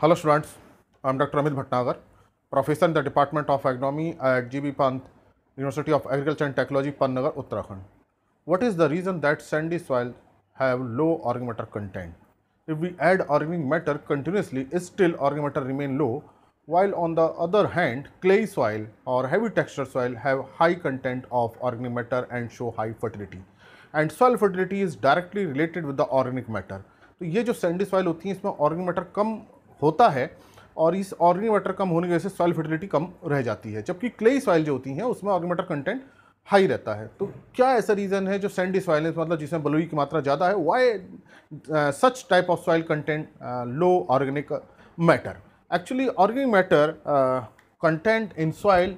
Hello students I am doctor Amit Bhatnagar professor in the department of agronomy at G B Pant university of agriculture and technology Pantnagar Uttarakhand what is the reason that sandy soil have low organic matter content if we add organic matter continuously is still organic matter remain low while on the other hand clay soil और heavy texture soil have high content of organic matter and show high fertility and soil fertility is directly related with the organic matter तो ये जो Sandy soil होती हैं इसमें organic matter कम होता है और इस ऑर्गेनिक मैटर कम होने की वजह से सॉइल फर्टिलिटी कम रह जाती है जबकि क्ले सॉइल जो होती हैं उसमें ऑर्गेनिक मैटर कंटेंट हाई रहता है तो क्या ऐसा रीज़न है जो सैंडी सॉइल मतलब जिसमें बलुई की मात्रा ज़्यादा है why such type of soil content low organic matter actually organic matter content in soil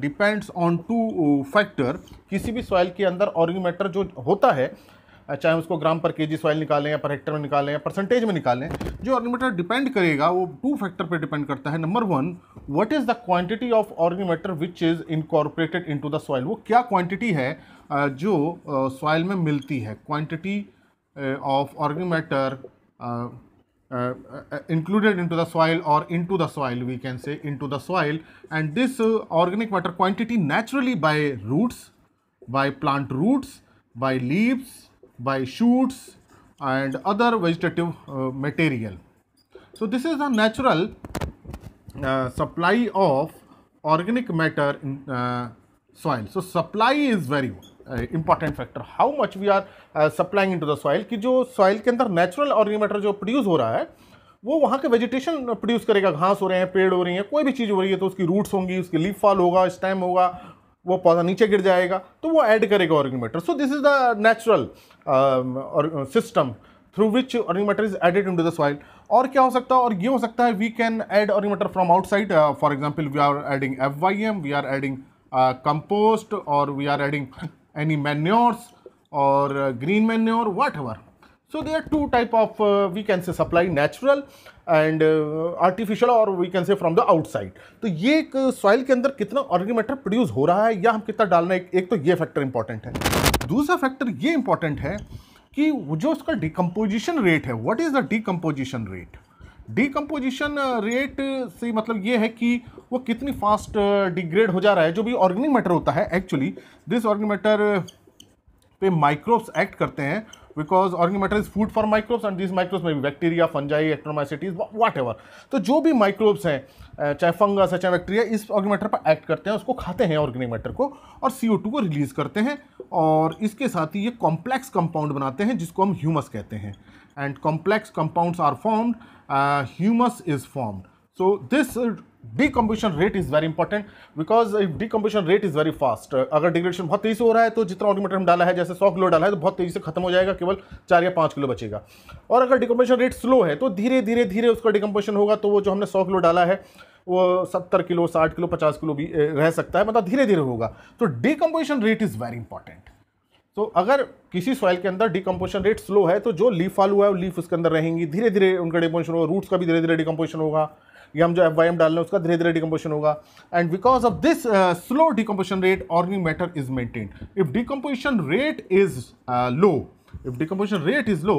depends on two factor किसी भी सॉइल के अंदर ऑर्गेनिक मैटर जो होता है चाहे उसको ग्राम पर के जी सॉइल निकालें या पर हेक्टर में निकालें या परसेंटेज में निकालें जो ऑर्गीमेटर डिपेंड करेगा वो टू फैक्टर पर डिपेंड करता है number one what is the quantity of organic matter which is incorporated to the soil वो क्या क्वांटिटी है जो सॉइल में मिलती है quantity of in included into the soil or into the soil we can say into the soil and this uh, organic matter quantity naturally by roots by plant roots by leaves by shoots and other vegetative uh, material. So this is the natural uh, supply of organic matter in uh, soil. So supply is very uh, important factor how much we are uh, supplying into the soil ki jo soil ke andar natural organic matter jo produce ho raha hai वो वहाँ के vegetation produce करेगा घास हो रहे हैं पेड़ हो रही हैं कोई भी चीज़ हो रही है तो उसकी रूट्स होंगी उसकी लीफ फॉल होगा स्टैम होगा वो पौधा नीचे गिर जाएगा तो वो ऐड करेगा organic matter so this is the natural system through which organic matter is added in to the soil और क्या हो सकता है और ये हो सकता है we can add organic matter from outside for example we are adding F Y M we are adding compost और we are adding any manures और green manure whatever So there are two type of uh, we can say supply natural and artificial और we can say from the outside तो ये एक soil के अंदर कितना organic matter produce हो रहा है या हम कितना डालना है एक तो ये फैक्टर इंपॉर्टेंट है दूसरा फैक्टर ये इंपॉर्टेंट है कि जो उसका डिकम्पोजिशन रेट है what is the decomposition rate decomposition rate से मतलब ये है कि वो कितनी फास्ट डिग्रेड uh, हो जा रहा है जो भी ऑर्गेनिक मैटर होता है एक्चुअली दिस ऑर्गेनिक मैटर पे माइक्रोब्स एक्ट करते हैं because organic material is food for microbes and this microbes में भी bacteria fungi actinomycetes whatever तो जो भी माइक्रोब्स हैं चाहे फंगस है चाहे बैक्टीरिया इस ऑर्गेनिक मैटर पर एक्ट करते हैं उसको खाते हैं ऑर्गेनिक मैटर को और सी को रिलीज़ करते हैं और इसके साथ ही ये कॉम्प्लेक्स कंपाउंड बनाते हैं जिसको हम ह्यूमस कहते हैं and complex compounds are formed humus is formed so this decomposition rate is very important because if decomposition rate is very fast अगर डिग्रेडेशन बहुत तेज़ी से हो रहा है तो जितना ऑर्गोमीटर डाला है जैसे सौ किलो डाला है तो बहुत तेज़ी से खत्म हो जाएगा केवल चार या पाँच किलो बचेगा और अगर डिकम्पोजिशन रेट स्लो है तो धीरे धीरे धीरे उसका डिकम्पोजिशन होगा तो वो जो हमने सौ किलो डाला है वो सत्तर किलो साठ किलो पचास किलो भी रह सकता है मतलब धीरे धीरे होगा तो decomposition rate is very important तो अगर किसी सॉइल के अंदर डिकम्पोजिशन रेट स्लो है तो जो लीफ फॉल हुआ है वो लीफ उसके अंदर रहेंगी धीरे धीरे उनका डिकम्पोजिशन होगा रूट्स का भी धीरे धीरे डिकम्पोजिशन होगा या हम जो एफ वाई एम डाल लें उसका धीरे धीरे डिकम्पोजिशन होगा and because of this slow decomposition rate organic matter is maintain if decomposition rate is low if decomposition rate is low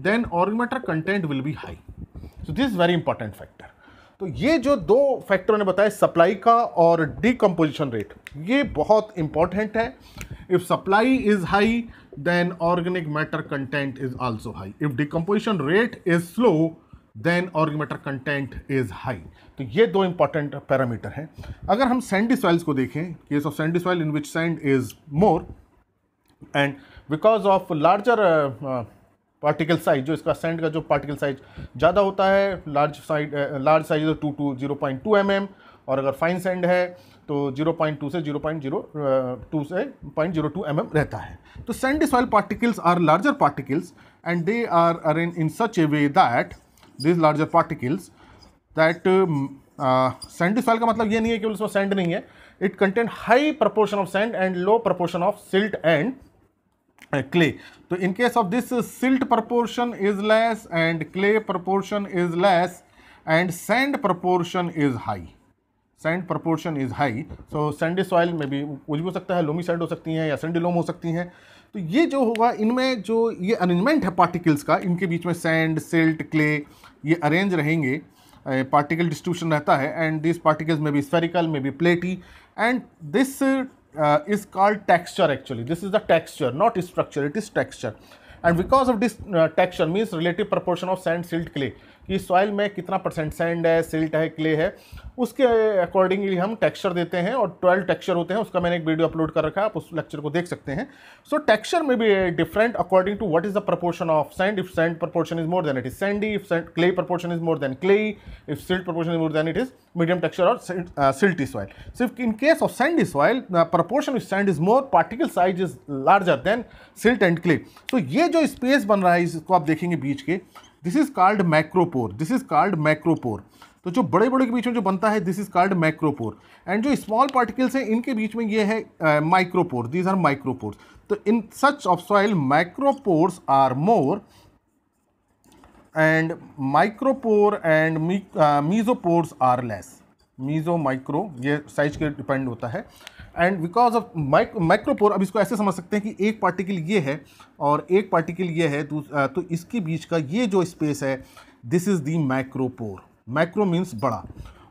then organic matter content will be high so this is very important factor तो ये जो दो फैक्टरों ने बताया supply का और decomposition rate ये बहुत इंपॉर्टेंट है if supply is high then organic matter content is also high if decomposition rate is slow then organic matter content is high तो ये दो इंपॉर्टेंट पैरामीटर हैं अगर हम सैंडी सॉइल्स को देखें case of sandy soil in which sand is more and because of larger particle size जो इसका सैंड का जो पार्टिकल साइज ज़्यादा होता है large side large size two to zero point two M M और अगर फाइन सैंड है तो 0.2 से जीरो टू uh, से एम एम mm रहता है तो sandy soil particles are larger particles and they are arrange in such a way that this larger particles that sandy soil का मतलब ये नहीं है कि उसमें सैंड नहीं है it contain high proportion of sand and low proportion of silt and clay तो in case of this silt proportion is less and clay proportion is less and sand proportion is high sand proportion is high so sandy soil में भी कुछ भी हो सकता है loamy sand हो सकती हैं या सेंडी लोम हो सकती हैं तो ये जो होगा इनमें जो ये अरेंजमेंट है पार्टिकल्स का इनके बीच में सैंड सिल्ट क्ले ये अरेंज रहेंगे पार्टिकल डिस्ट्रीब्यूशन रहता है and this particles may be spherical may be platy and this is called texture actually this is the texture not structure it is texture and because of this texture means relative proportion of sand silt clay कि soil में कितना percent sand है silt है clay है उसके accordingly हम texture देते हैं और ट्वेल्व टेक्सचर होते हैं उसका मैंने एक वीडियो अपलोड कर रखा है आप उस लेक्चर को देख सकते हैं सो टेक्सचर में भी different according to what is the proportion of sand if sand proportion is more then it is sandy if sand clay proportion is more then clay if silt proportion is more then it is medium texture और silty soil सिर्फ in case of sandy soil proportion with sand is more particle size is larger than silt and clay तो ये जो space बन रहा है इसको आप देखेंगे बीच के this is called macropore this is called macropore तो जो बड़े बड़े के बीच में जो बनता है this is called macropore and जो स्मॉल पार्टिकल्स हैं इनके बीच में ये है माइक्रोपोर दीज आर माइक्रोपोर्स तो in such of soil micropores are more and micropore and mesopores are less meso micro ये साइज के डिपेंड होता है एंड बिकॉज ऑफ माइक्रोपोर अब इसको ऐसे समझ सकते हैं कि एक पार्टिकल ये है और एक पार्टिकल ये है तो इसके बीच का ये जो स्पेस है this is the micropore micro means बड़ा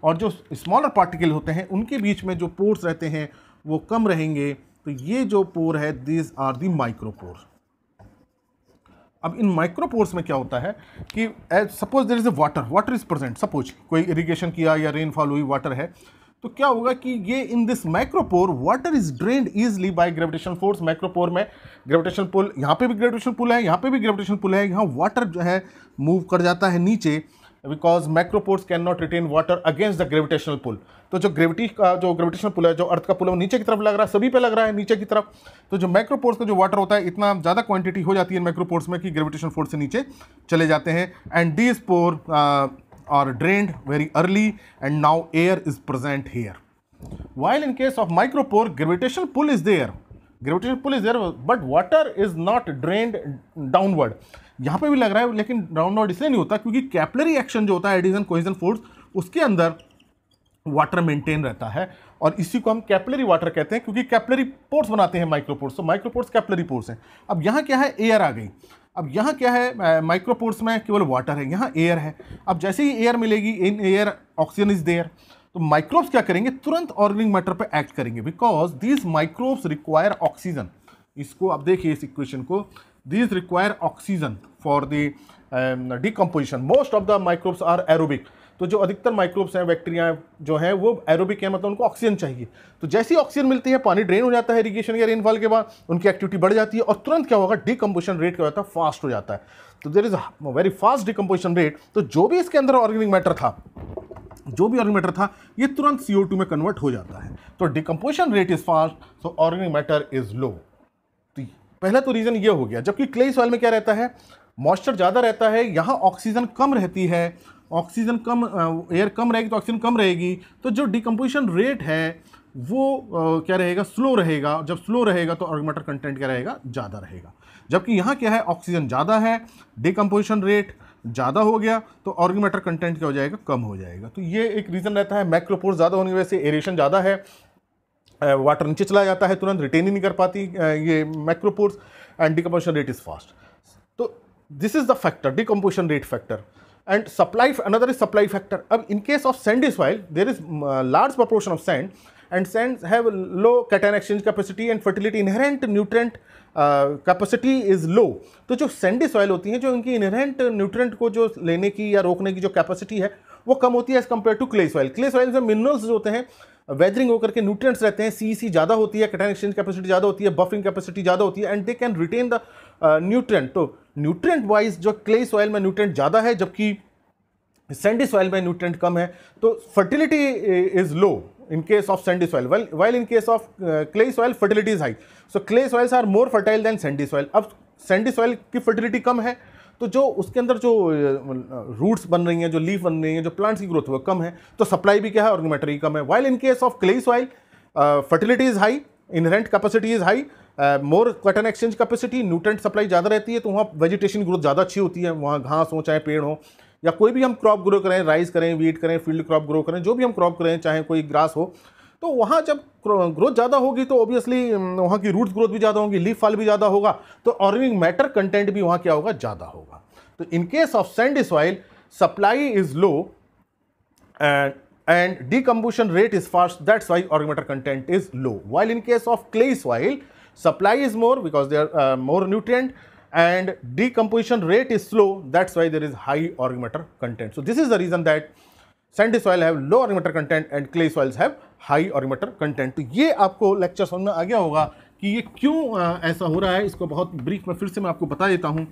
और जो स्मॉलर पार्टिकल होते हैं उनके बीच में जो पोर्स रहते हैं वो कम रहेंगे तो ये जो पोर है दिस आर दी माइक्रोपोर अब इन माइक्रोपोर्स में क्या होता है कि suppose there is a water water is present suppose कोई इरिगेशन किया या रेनफॉल हुई वाटर है तो क्या होगा कि ये in this micropore water is drain easily by gravitation force micropore में ग्रेविटेशन पुल यहाँ पे भी ग्रेविटेशन पुल है यहाँ पे भी ग्रेविटेशन पुल है यहाँ वाटर जो है मूव कर जाता है नीचे because micropores can not retain water against the gravitational pull तो जो ग्रेविटी का जो ग्रेविटेशनल पुल है जो अर्थ का पुल है वो नीचे की तरफ लग रहा है सभी पे लग रहा है नीचे की तरफ तो जो माइक्रोपोर्स का जो वाटर होता है इतना ज़्यादा क्वांटिटी हो जाती है माइक्रोपोर्स में कि ग्रेविटेशन फोर्स से नीचे चले जाते हैं and the pore are drained very early and now air is present here. While in case of micropore, gravitational pull is there. Gravitational pull is there but water is not drained downward. यहाँ पे भी लग रहा है लेकिन downward इसलिए नहीं होता क्योंकि कैपलरी एक्शन जो होता है एडिजन कोहिजन फोर्स उसके अंदर वाटर मेंटेन रहता है और इसी को हम कैपलरी वाटर कहते हैं क्योंकि कैपलरी पोर्स बनाते हैं माइक्रोपोर्स तो माइक्रोपोर्स कैपलरी पोर्स हैं अब यहाँ क्या है एयर आ गई अब यहाँ क्या है माइक्रोपोर्स में केवल वाटर है यहाँ एयर है अब जैसे ही एयर मिलेगी in air oxygen is there तो माइक्रोब्स क्या करेंगे तुरंत ऑर्गेनिक मैटर पर एक्ट करेंगे because these microbes require oxygen इसको आप देखिए इस इक्वेशन को these require oxygen for the decomposition most of the microbes are aerobic तो जो अधिकतर माइक्रोब्स हैं बैक्टीरिया जो हैं वो एरोबिक हैं मतलब उनको ऑक्सीजन चाहिए तो जैसी ऑक्सीजन मिलती है पानी ड्रेन हो जाता है इरीगेशन या रेनफॉल के बाद उनकी एक्टिविटी बढ़ जाती है और तुरंत क्या होगा डिकम्पोजिशन रेट क्या होता है फास्ट हो जाता है तो there is very fast decomposition rate तो जो भी इसके अंदर ऑर्गेनिक मैटर था जो भी ऑर्गेनिक मैटर था ये तुरंत सी में कन्वर्ट हो जाता है तो decomposition rate is fast so organic matter is low तो पहला तो रीज़न ये हो गया जबकि क्ले सॉइल में क्या रहता है मॉइस्चर ज़्यादा रहता है यहाँ ऑक्सीजन कम रहती है ऑक्सीजन कम एयर कम रहेगी तो ऑक्सीजन कम रहेगी तो जो डिकम्पोजिशन रेट है वो आ, क्या रहेगा स्लो रहेगा जब स्लो रहेगा तो ऑर्गोमेटर कंटेंट क्या रहेगा ज़्यादा रहेगा जबकि यहाँ क्या है ऑक्सीजन ज़्यादा है डिकम्पोजिशन रेट ज़्यादा हो गया तो ऑर्गोमेटर कंटेंट क्या हो जाएगा कम हो जाएगा तो ये एक रीज़न रहता है मैक्रोपोर्स ज़्यादा होने की वजह से एरेशन ज़्यादा है वाटर नीचे चला जाता है तुरंत रिटेन ही नहीं कर पाती ये macropores and decomposition rate is fast तो this is the factor decomposition rate factor and supply another is supply factor Ab in case of sandy soil there is uh, large proportion of sand and sands have low cation exchange capacity and fertility inherent nutrient capacity is low तो जो Sandy soil होती है जो इनकी inherent nutrient को जो लेने की या रोकने की जो कैपेसिटी है वो कम होती है as compare to clay soil clay soil में मिनरल्स जो होते हैं वेदरिंग होकर के न्यूट्रिएंट्स रहते हैं सी e ज़्यादा होती है कटाइन एक्सचेंज कैपेसिटी ज़्यादा होती है बफिंग कैपेसिटी ज़्यादा होती है and they can retain the nutrient तो न्यूट्रिएंट वाइज जो क्ले सॉइल में न्यूट्रिएंट ज़्यादा है जबकि सैंडी सॉइल में न्यूट्रिएंट कम है तो fertility is low in case of sandy soil well well in case of clay clay fertility is high so clay clay are more fertile than than sandy अब sandy soil की fertility कम है तो जो उसके अंदर जो रूट्स बन रही हैं जो लीफ बन रही हैं जो प्लांट्स की ग्रोथ है कम है तो सप्लाई भी क्या है ऑर्गोमेटरी कम है while in case of clay soil fertility is high inherent capacity is high more cation exchange capacity nutrient supply ज़्यादा रहती है तो वहाँ वेजिटेशन ग्रोथ ज़्यादा अच्छी होती है वहाँ घास हो चाहे पेड़ हो या कोई भी हम क्रॉप ग्रो करें राइस करें वीट करें फील्ड क्रॉप ग्रो करें जो भी हम क्रॉप करें चाहे कोई ग्रास हो तो वहाँ जब ग्रोथ ज़्यादा होगी तो ऑब्वियसली वहाँ की रूट ग्रोथ भी ज़्यादा होगी लीफ फॉल भी ज़्यादा होगा तो ऑर्गेनिक मैटर कंटेंट भी वहाँ क्या होगा ज़्यादा होगा तो in case of sandy soil supply is low and and decomposition rate is fast that's why organic matter content is low while in case of clay soil supply is more because they are more nutrient and decomposition rate is slow that's why there is high organic matter content so this is the reason that sandy soil have low organic matter content and clay soils have high ऑर्गेमेटर content तो ये आपको lecture समझ में आ गया होगा कि ये क्यों ऐसा हो रहा है इसको बहुत ब्रीफ में फिर से मैं आपको बता देता हूँ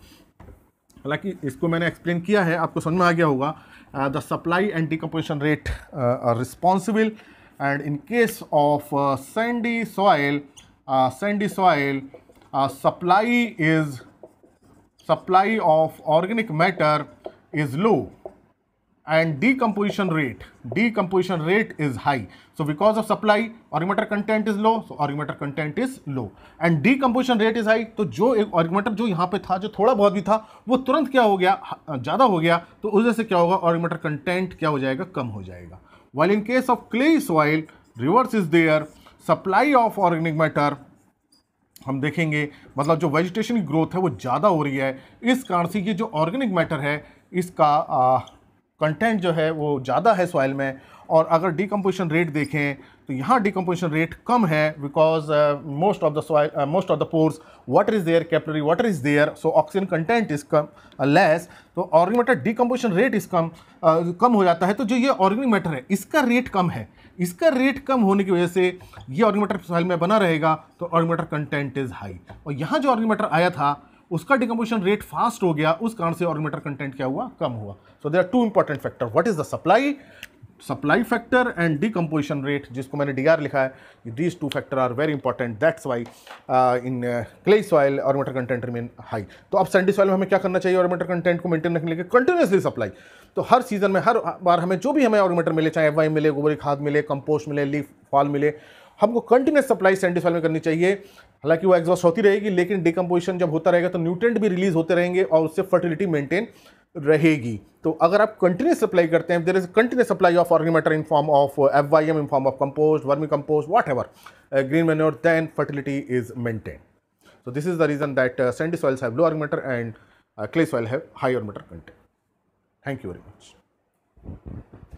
हालांकि इसको मैंने एक्सप्लेन किया है आपको समझ में आ गया होगा the supply and decomposition rate are responsible and in case of sandy soil sandy soil supply is supply of organic matter is low and decomposition rate decomposition rate is high so because of supply organic matter content is low so organic matter content is low and decomposition rate is high तो जो एक ऑर्गमेटर जो यहाँ पे था जो थोड़ा बहुत भी था वो तुरंत क्या हो गया ज़्यादा हो गया तो उस वजह से क्या होगा ऑर्गमेटर कंटेंट क्या हो जाएगा कम हो जाएगा while in case of clay soil reverse is there supply of organic matter हम देखेंगे मतलब जो वेजिटेशन की ग्रोथ है वो ज़्यादा हो रही है इस कारण से ये जो ऑर्गेनिक मैटर है इसका आ, कंटेंट जो है वो ज़्यादा है सॉइल में और अगर डिकम्पोजिशन रेट देखें तो यहाँ डिकम्पोजिशन रेट कम है because most of the soil most of the pores water is there capillary water is there so oxygen content is कम लेस तो organic matter decomposition rate is कम कम हो जाता है तो जो ये ऑर्गेनिक मैटर है इसका रेट कम है इसका रेट कम होने की वजह से ये ऑर्गेनिक मैटर सॉइल में बना रहेगा तो organic matter content is high और यहाँ जो ऑर्गेनिक मैटर आया था उसका डिकम्पोजिशन रेट फास्ट हो गया उस कारण से ऑर्गोमीटर कंटेंट क्या हुआ कम हुआ so they are two important factor what is the supply supply factor and decomposition rate जिसको मैंने डी आर लिखा है these two factor are very important that's why in clay soil organic matter content remain high तो अब sandy soil में हमें क्या करना चाहिए ऑर्गोमीटर कंटेंट को मेंटेन रखने के लिए कंटिन्यूसली सप्लाई तो हर सीजन में हर बार हमें जो भी हमें ऑर्गोमीटर मिले चाहे एफ मिले गोबर खाद मिले कंपोस्ट मिले लीफ फॉल मिले हमको कंटिन्यूस सप्लाई सैंटिस्फाई में करनी चाहिए हालांकि वो एग्जॉस्ट होती रहेगी लेकिन डिकम्पोजिशन जब होता रहेगा तो न्यूट्रेंट भी रिलीज होते रहेंगे और उससे फर्टिलिटी मेंटेन रहेगी तो अगर आप कंटिन्यूस सप्लाई करते हैं there is continuous supply of organic matter in form of F Y M in form of compost vermi compost whatever green manure then fertility is maintain so this is the reason that uh, sandy soils have lower matter and uh, clay soil have higher matter content thank you